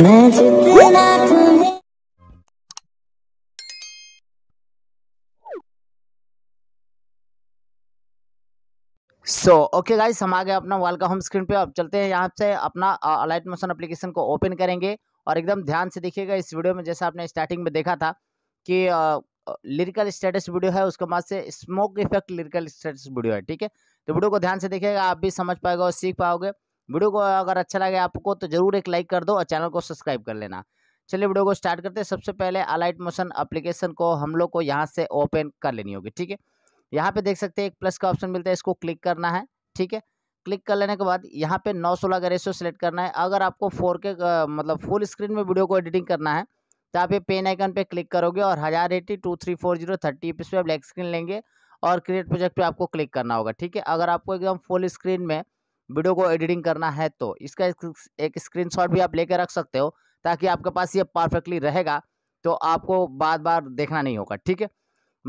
so okay guys हम आ गए अपना वाल का होम स्क्रीन पे अब चलते हैं यहाँ से अपना अलाइट मोशन एप्लीकेशन को ओपन करेंगे और एकदम ध्यान से देखिएगा इस वीडियो में जैसा आपने स्टार्टिंग में देखा था कि लिरिकल स्टेटस वीडियो है उसके बाद से smoke effect lyrical status video है ठीक है तो वीडियो को ध्यान से देखिएगा आप भी समझ पाएगा और सीख पाओगे वीडियो को अगर अच्छा लगे आपको तो जरूर एक लाइक कर दो और चैनल को सब्सक्राइब कर लेना चलिए वीडियो को स्टार्ट करते हैं सबसे पहले अलाइट मोशन अप्लीकेशन को हम लोग को यहाँ से ओपन कर लेनी होगी ठीक है यहाँ पे देख सकते हैं एक प्लस का ऑप्शन मिलता है इसको क्लिक करना है ठीक है क्लिक कर लेने के बाद यहाँ पे 916 का रेशियो सेलेक्ट करना है अगर आपको 4K के मतलब फुल स्क्रीन में वीडियो को एडिटिंग करना है तो आप ये पेन आइकन पे क्लिक करोगे और हज़ार eighty two three four zero thirty पे ब्लैक स्क्रीन लेंगे और क्रिएट प्रोजेक्ट पे आपको क्लिक करना होगा ठीक है अगर आपको एकदम फुल स्क्रीन में वीडियो को एडिटिंग करना है तो इसका एक स्क्रीनशॉट भी आप लेकर रख सकते हो ताकि आपके पास ये परफेक्टली रहेगा तो आपको बार बार देखना नहीं होगा ठीक है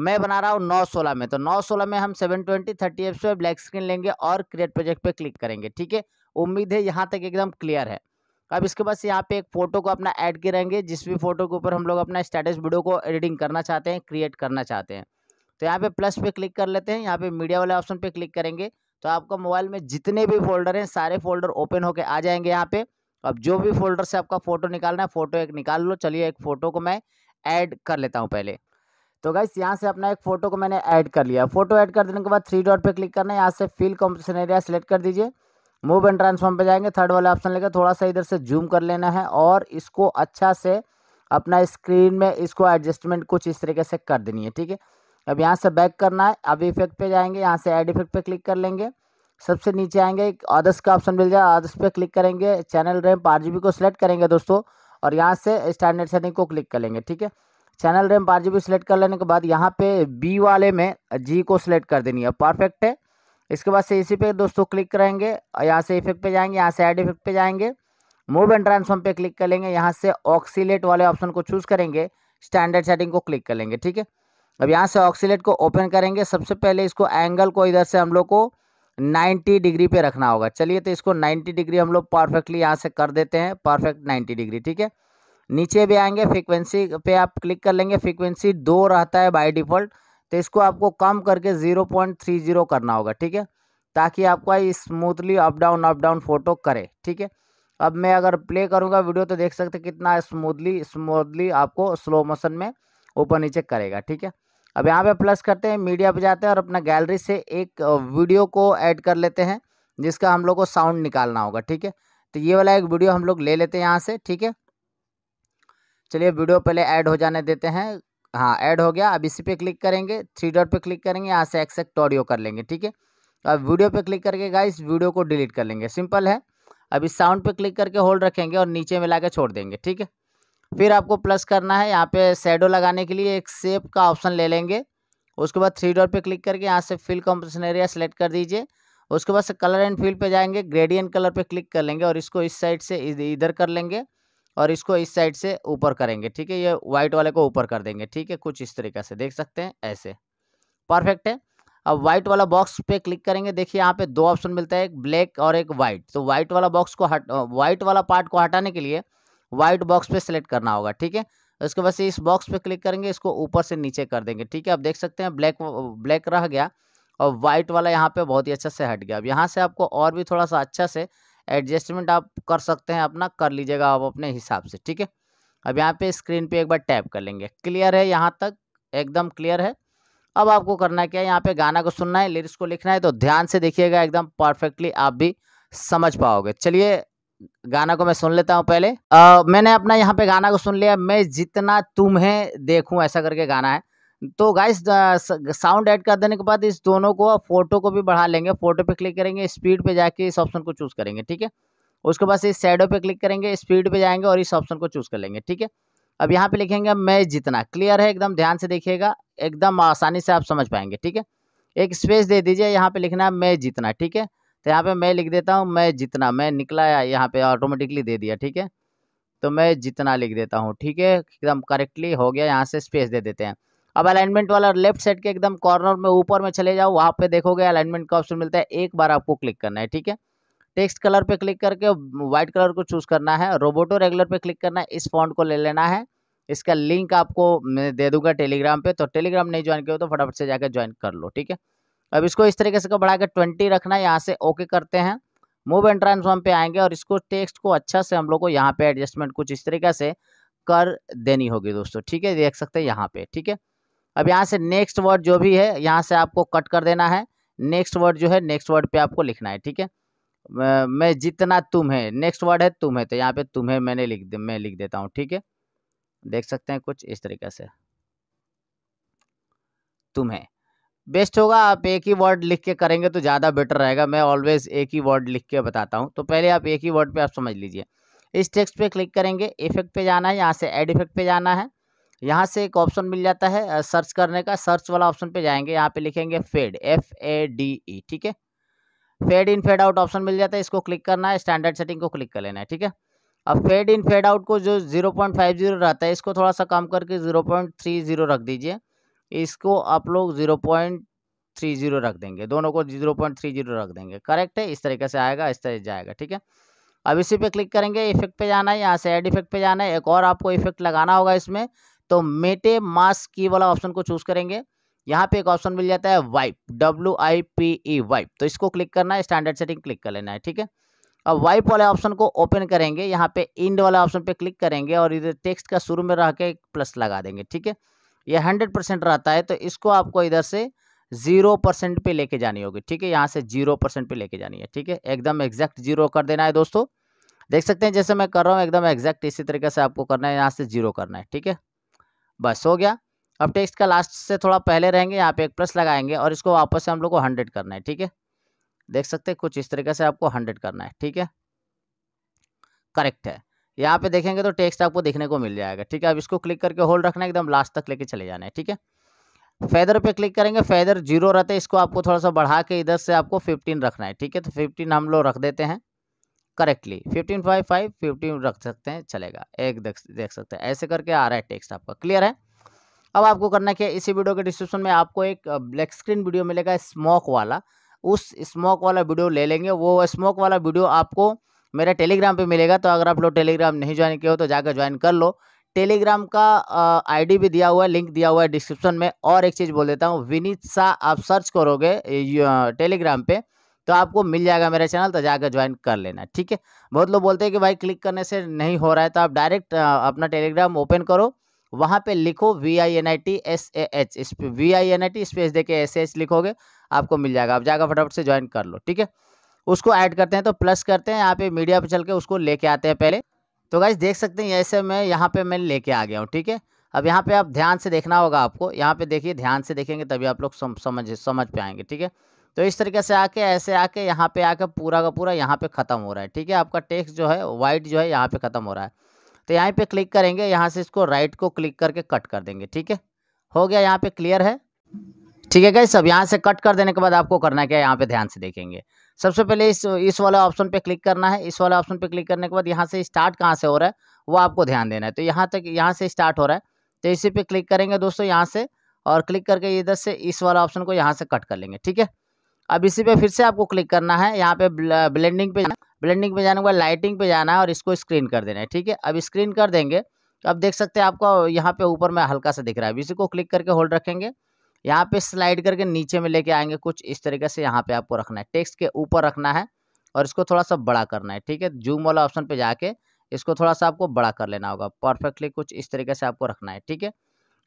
मैं बना रहा हूँ नौ सोलह में तो नौ सोलह में हम सेवन ट्वेंटी थर्टी एफ पे ब्लैक स्क्रीन लेंगे और क्रिएट प्रोजेक्ट पे क्लिक करेंगे ठीक है उम्मीद है यहाँ तक एकदम क्लियर है अब इसके बाद यहाँ पे एक फ़ोटो को अपना ऐड करेंगे जिस भी फोटो के ऊपर हम लोग अपना स्टेटस वीडियो को एडिटिंग करना चाहते हैं क्रिएट करना चाहते हैं तो यहाँ पे प्लस पे क्लिक कर लेते हैं यहाँ पे मीडिया वाले ऑप्शन पे क्लिक करेंगे तो आपका मोबाइल में जितने भी फोल्डर हैं सारे फोल्डर ओपन होके आ जाएंगे यहाँ पे अब जो भी फोल्डर से आपका फ़ोटो निकालना है फ़ोटो एक निकाल लो चलिए एक फ़ोटो को मैं ऐड कर लेता हूँ पहले तो गाइस यहाँ से अपना एक फ़ोटो को मैंने ऐड कर लिया फोटो ऐड कर देने के बाद थ्री डॉट पे क्लिक करना है यहाँ से फिल कॉम्पिटिशन एरिया सेलेक्ट कर दीजिए मूव एंड ट्रांसफॉर्म पे जाएंगे थर्ड वाला ऑप्शन लेकर थोड़ा सा इधर से जूम कर लेना है और इसको अच्छा से अपना स्क्रीन में इसको एडजस्टमेंट कुछ इस तरीके से कर देनी है ठीक है अब यहाँ से बैक करना है अब इफेक्ट पे जाएंगे यहाँ से ऐड इफेक्ट पे क्लिक कर लेंगे सबसे नीचे आएंगे एक अदर्स का ऑप्शन मिल जाए अदर्स पे क्लिक करेंगे चैनल रैम्प आर को सिलेक्ट करेंगे दोस्तों और यहाँ से स्टैंडर्ड सेटिंग को क्लिक कर लेंगे ठीक है channel ramp R G select कर लेने के बाद यहाँ पे बी वाले में जी को सिलेक्ट कर देनी है परफेक्ट है इसके बाद से इसी पे दोस्तों क्लिक करेंगे और यहाँ से इफेक्ट पे जाएंगे यहाँ से एड इफेक्ट पे जाएंगे मूव एंड ट्रांसफॉर्म पे क्लिक कर लेंगे यहाँ से ऑक्सीलेट वाले ऑप्शन को चूज़ करेंगे स्टैंडर्ड सेटिंग को क्लिक कर लेंगे ठीक है अब यहाँ से ऑक्सीलेट को ओपन करेंगे सबसे पहले इसको एंगल को इधर से हम लोग को 90 डिग्री पे रखना होगा चलिए तो इसको 90 डिग्री हम लोग परफेक्टली यहाँ से कर देते हैं परफेक्ट 90 डिग्री ठीक है नीचे भी आएंगे फ्रिक्वेंसी पे आप क्लिक कर लेंगे फ्रिक्वेंसी दो रहता है बाय डिफ़ॉल्ट तो इसको आपको कम करके ज़ीरो पॉइंट थ्री जीरो करना होगा ठीक है ताकि आपका smoothly up down up down photo करे ठीक है अब मैं अगर प्ले करूँगा वीडियो तो देख सकते कितना स्मूथली स्मूथली आपको स्लो मोशन में ऊपर नीचे करेगा ठीक है अब यहाँ पे प्लस करते हैं मीडिया पे जाते हैं और अपना गैलरी से एक वीडियो को ऐड कर लेते हैं जिसका हम लोग को साउंड निकालना होगा ठीक है तो ये वाला एक वीडियो हम लोग ले लेते हैं यहाँ से ठीक है चलिए वीडियो पहले ऐड हो जाने देते हैं हाँ ऐड हो गया अब इसी पे क्लिक करेंगे थ्री डॉट पे क्लिक करेंगे यहाँ से एक्सेक्ट ऑडियो कर लेंगे ठीक है अब वीडियो पे क्लिक करके गाइस वीडियो को डिलीट कर लेंगे सिंपल है अब इस साउंड पे क्लिक करके होल्ड रखेंगे और नीचे में ला छोड़ देंगे ठीक है फिर आपको प्लस करना है यहाँ पे शेडो लगाने के लिए एक सेप का ऑप्शन ले लेंगे उसके बाद थ्री डॉट पे क्लिक करके यहाँ से फिल कॉम्पोजिशन एरिया सेलेक्ट कर दीजिए उसके बाद से कलर एंड फील्ड पे जाएंगे ग्रेडियंट कलर पे क्लिक कर लेंगे और इसको इस साइड से इधर कर लेंगे और इसको इस साइड से ऊपर करेंगे ठीक है ये वाइट वाले को ऊपर कर देंगे ठीक है कुछ इस तरीके से देख सकते हैं ऐसे परफेक्ट है अब व्हाइट वाला बॉक्स पे क्लिक करेंगे देखिए यहाँ पे दो ऑप्शन मिलता है एक ब्लैक और एक वाइट तो वाइट वाला बॉक्स को हट वाइट वाला पार्ट को हटाने के लिए वाइट बॉक्स पे सेलेक्ट करना होगा ठीक है इसके बाद से इस बॉक्स पे क्लिक करेंगे इसको ऊपर से नीचे कर देंगे ठीक है आप देख सकते हैं ब्लैक ब्लैक रह गया और वाइट वाला यहाँ पे बहुत ही अच्छा से हट गया अब यहाँ से आपको और भी थोड़ा सा अच्छा से एडजस्टमेंट आप कर सकते हैं अपना कर लीजिएगा आप अपने हिसाब से ठीक है अब यहाँ पे स्क्रीन पे एक बार टैप कर लेंगे क्लियर है यहाँ तक एकदम क्लियर है अब आपको करना क्या है यहाँ पे गाना को सुनना है लिरिक्स को लिखना है तो ध्यान से देखिएगा एकदम परफेक्टली आप भी समझ पाओगे चलिए गाना को मैं सुन लेता हूँ पहले आ, मैंने अपना यहाँ पे गाना को सुन लिया मैं जितना तुम्हें देखूँ ऐसा करके गाना है तो गाइस साउंड ऐड कर देने के बाद इस दोनों को फोटो को भी बढ़ा लेंगे फोटो पे क्लिक करेंगे स्पीड पे जाके इस ऑप्शन को चूज़ करेंगे ठीक है उसके बाद इस शेडो पे क्लिक करेंगे स्पीड पे जाएंगे और इस ऑप्शन को चूज़ कर लेंगे ठीक है अब यहाँ पे लिखेंगे मैं जितना क्लियर है एकदम ध्यान से देखिएगा एकदम आसानी से आप समझ पाएंगे ठीक है एक स्पेस दे दीजिए यहाँ पे लिखना है मैं जितना ठीक है तो यहाँ पे मैं लिख देता हूँ मैं जितना मैं निकला यहाँ पे ऑटोमेटिकली दे दिया ठीक है तो मैं जितना लिख देता हूँ ठीक है एकदम करेक्टली हो गया यहाँ से स्पेस दे देते हैं अब अलाइनमेंट वाला लेफ्ट साइड के एकदम कॉर्नर में ऊपर में चले जाओ वहाँ पे देखोगे अलाइनमेंट का ऑप्शन मिलता है एक बार आपको क्लिक करना है ठीक है टेक्स्ट कलर पे क्लिक करके व्हाइट कलर को चूज़ करना है रोबोटो रेगुलर पे क्लिक करना है इस फॉन्ट को ले लेना है इसका लिंक आपको मैं दे दूंगा टेलीग्राम पे तो टेलीग्राम नहीं ज्वाइन किया तो फटाफट से जाकर ज्वाइन कर लो ठीक है अब इसको इस तरीके से बढ़ा के ट्वेंटी रखना है यहाँ से ओके करते हैं मूव एंड ट्रांसफॉर्म पे आएंगे और इसको टेक्स्ट को अच्छा से हम लोग को यहाँ पे एडजस्टमेंट कुछ इस तरीके से कर देनी होगी दोस्तों ठीक है देख सकते हैं यहाँ पे ठीक है अब यहाँ से नेक्स्ट वर्ड जो भी है यहाँ से आपको कट कर देना है नेक्स्ट वर्ड जो है नेक्स्ट वर्ड पे आपको लिखना है ठीक है मैं जितना तुम है नेक्स्ट वर्ड है तुम है तो यहाँ पे तुम्हें मैंने लिख दे मैं लिख देता हूँ ठीक है देख सकते हैं कुछ इस तरीके से तुम्हें बेस्ट होगा आप एक ही वर्ड लिख के करेंगे तो ज़्यादा बेटर रहेगा मैं ऑलवेज एक ही वर्ड लिख के बताता हूँ तो पहले आप एक ही वर्ड पे आप समझ लीजिए इस टेक्स्ट पे क्लिक करेंगे इफेक्ट पे जाना है यहाँ से एड इफेक्ट पे जाना है यहाँ से एक ऑप्शन मिल जाता है सर्च करने का सर्च वाला ऑप्शन पर जाएंगे यहाँ पे लिखेंगे fade F A D E ठीक है fade in fade out option मिल जाता है इसको क्लिक करना है स्टैंडर्ड सेटिंग को क्लिक कर लेना है ठीक है अब फेड इन फेड आउट को जो जीरो पॉइंट फाइव जीरो रहता है इसको थोड़ा सा कम करके जीरो पॉइंट थ्री जीरो रख दीजिए इसको आप लोग ज़ीरो पॉइंट थ्री जीरो रख देंगे दोनों को जीरो पॉइंट थ्री जीरो रख देंगे करेक्ट है इस तरीके से आएगा इस तरह जाएगा ठीक है अब इसी पे क्लिक करेंगे इफेक्ट पे जाना है यहाँ से एड इफेक्ट पे जाना है एक और आपको इफेक्ट लगाना होगा इसमें तो मेटे मास्क की वाला ऑप्शन को चूज़ करेंगे यहाँ पे एक ऑप्शन मिल जाता है wipe W I P E wipe तो इसको क्लिक करना है स्टैंडर्ड सेटिंग क्लिक कर लेना है ठीक है अब वाइप वाले ऑप्शन को ओपन करेंगे यहाँ पे इंड वाले ऑप्शन पे क्लिक करेंगे और इधर टेक्स्ट का शुरू में रह के प्लस लगा देंगे ठीक है ये हंड्रेड परसेंट रहता है तो इसको आपको इधर से जीरो परसेंट पे लेके जानी होगी ठीक है यहाँ से जीरो परसेंट पे लेके जानी है ठीक है एकदम एग्जैक्ट जीरो कर देना है दोस्तों देख सकते हैं जैसे मैं कर रहा हूँ एकदम एग्जैक्ट इसी तरीके से आपको करना है यहाँ से जीरो करना है ठीक है बस हो गया अब टेक्स्ट का लास्ट से थोड़ा पहले रहेंगे यहाँ पे एक प्लस लगाएंगे और इसको वापस से हम लोग को हंड्रेड करना है ठीक है देख सकते हैं कुछ इस तरीके से आपको हंड्रेड करना है ठीक है करेक्ट है यहाँ पे देखेंगे तो टेक्स्ट आपको देखने को मिल जाएगा ठीक है अब इसको क्लिक करके होल्ड रखना एकदम लास्ट तक लेके चले जाना है ठीक है फैदर पे क्लिक करेंगे फैदर जीरो रहते हैं इसको आपको थोड़ा सा बढ़ा के इधर से आपको फिफ्टीन रखना है ठीक है तो फिफ्टीन हम लोग रख देते हैं correctly fifteen five five fifteen रख सकते हैं चलेगा एक देख देख सकते हैं ऐसे करके आ रहा है टेक्स्ट आपका क्लियर है अब आपको करना क्या है इसी वीडियो के डिस्क्रिप्शन में आपको एक ब्लैक स्क्रीन वीडियो मिलेगा स्मोक वाला उस स्मोक वाला वीडियो ले लेंगे वो स्मोक वाला वीडियो आपको मेरा टेलीग्राम पे मिलेगा तो अगर आप लोग टेलीग्राम नहीं ज्वाइन किए हो तो जाकर ज्वाइन कर लो टेलीग्राम का आईडी भी दिया हुआ है लिंक दिया हुआ है डिस्क्रिप्शन में और एक चीज़ बोल देता हूँ विनीत शाह आप सर्च करोगे टेलीग्राम पे तो आपको मिल जाएगा मेरा चैनल तो जाकर ज्वाइन कर लेना ठीक है बहुत लोग बोलते हैं कि भाई क्लिक करने से नहीं हो रहा है तो आप डायरेक्ट अपना टेलीग्राम ओपन करो वहाँ पे लिखो V I N I T S A H इस V I N I T space दे के एस ए एच लिखोगे आपको मिल जाएगा आप जाकर फटाफट से ज्वाइन कर लो ठीक है उसको ऐड करते हैं तो प्लस करते हैं यहाँ पे मीडिया पे चल के उसको लेके आते हैं पहले तो गाइज देख सकते हैं ऐसे मैं यहाँ पे मैं लेके आ गया हूँ ठीक है अब यहाँ पे आप ध्यान से देखना होगा आपको यहाँ पे देखिए ध्यान से देखेंगे तभी आप लोग समझ समझ पे आएंगे ठीक है तो इस तरीके से आके ऐसे आके यहाँ पे आके पूरा का पूरा यहाँ पे ख़त्म हो रहा है ठीक है आपका टेक्स्ट जो है वाइट जो है यहाँ पे ख़त्म हो रहा है तो यहाँ पे क्लिक करेंगे यहाँ से इसको राइट को क्लिक करके कट कर देंगे ठीक है हो गया यहाँ पे क्लियर है ठीक है गाइस अब यहाँ से कट कर देने के बाद आपको करना क्या है यहाँ पे ध्यान से देखेंगे सबसे पहले इस इस वाले ऑप्शन पे क्लिक करना है इस वाले ऑप्शन पे क्लिक करने के बाद यहाँ से स्टार्ट कहाँ से हो रहा है वो आपको ध्यान देना है तो यहाँ तक यहाँ से स्टार्ट हो रहा है तो इसी पे क्लिक करेंगे दोस्तों यहाँ से और क्लिक करके इधर से इस वाला ऑप्शन को यहाँ से कट कर लेंगे ठीक है अब इसी पर फिर से आपको क्लिक करना है यहाँ पे ब्लेंडिंग पे ब्लेंडिंग पे जाने के बाद लाइटिंग पे जाना है और इसको स्क्रीन कर देना है ठीक है अब स्क्रीन कर देंगे तो अब देख सकते हैं आपको यहाँ पे ऊपर में हल्का सा दिख रहा है इसी को क्लिक करके होल्ड रखेंगे यहाँ पे स्लाइड करके नीचे में लेके आएंगे कुछ इस तरीके से यहाँ पे आपको रखना है टेक्स्ट के ऊपर रखना है और इसको थोड़ा सा बड़ा करना है ठीक है जूम वाला ऑप्शन पे जाके इसको थोड़ा सा आपको बड़ा कर लेना होगा परफेक्टली कुछ इस तरीके से आपको रखना है ठीक है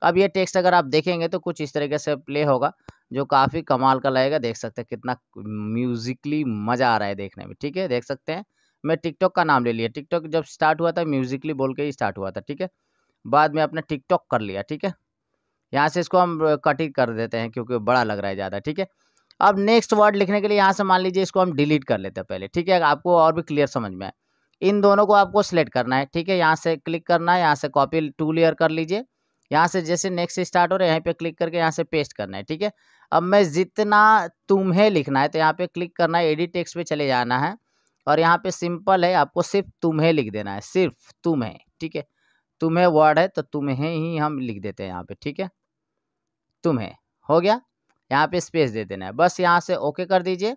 अब ये टेक्स्ट अगर आप देखेंगे तो कुछ इस तरीके से प्ले होगा जो काफ़ी कमाल का लगेगा देख सकते हैं कितना म्यूजिकली मज़ा आ रहा है देखने में ठीक है देख सकते हैं मैं टिकटॉक का नाम ले लिया टिकटॉक जब स्टार्ट हुआ था म्यूजिकली बोल के ही स्टार्ट हुआ था ठीक है बाद में आपने टिकटॉक कर लिया ठीक है यहाँ से इसको हम कटिंग कर देते हैं क्योंकि बड़ा लग रहा है ज़्यादा ठीक है अब नेक्स्ट वर्ड लिखने के लिए यहाँ से मान लीजिए इसको हम डिलीट कर लेते हैं पहले ठीक है आपको और भी क्लियर समझ में आए इन दोनों को आपको सिलेक्ट करना है ठीक है यहाँ से क्लिक करना है यहाँ से कॉपी टू लेयर कर लीजिए यहाँ से जैसे नेक्स्ट स्टार्ट हो रहा है यहीं पर क्लिक करके यहाँ से पेस्ट करना है ठीक है अब मैं जितना तुम्हें लिखना है तो यहाँ पर क्लिक करना है एडिट टेक्स पर चले जाना है और यहाँ पर सिंपल है आपको सिर्फ तुम्हें लिख देना है सिर्फ तुम्हें ठीक है तुम्हें वर्ड है तो तुम्हें ही हम लिख देते हैं यहाँ पे ठीक है तुम्हें हो गया यहाँ पे स्पेस दे देना है बस यहाँ से ओके कर दीजिए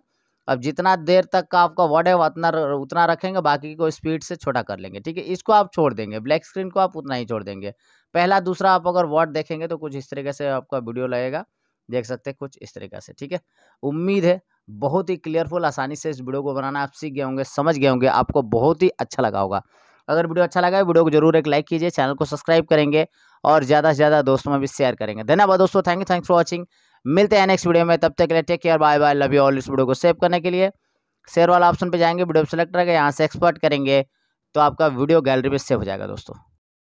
अब जितना देर तक का आपका वर्ड है उतना उतना रखेंगे बाकी को स्पीड से छोटा कर लेंगे ठीक है इसको आप छोड़ देंगे ब्लैक स्क्रीन को आप उतना ही छोड़ देंगे पहला दूसरा आप अगर वर्ड देखेंगे तो कुछ इस तरीके से आपका वीडियो लगेगा देख सकते हैं कुछ इस तरीके से ठीक है उम्मीद है बहुत ही क्लियरफुल आसानी से इस वीडियो को बनाना आप सीख गए होंगे समझ गए होंगे आपको बहुत ही अच्छा लगा होगा अगर वीडियो अच्छा लगा है वीडियो को जरूर एक लाइक कीजिए चैनल को सब्सक्राइब करेंगे और ज़्यादा से ज़्यादा दोस्तों में भी शेयर करेंगे धन्यवाद दोस्तों thank you thanks for watching मिलते हैं नेक्स्ट वीडियो में तब तक के लिए take care bye bye love you all इस वीडियो को सेव करने के लिए शेयर वाला ऑप्शन पे जाएंगे वीडियो सेलेक्ट रहेगा यहाँ से एक्सपर्ट करेंगे तो आपका वीडियो गैलरी में सेव हो जाएगा दोस्तों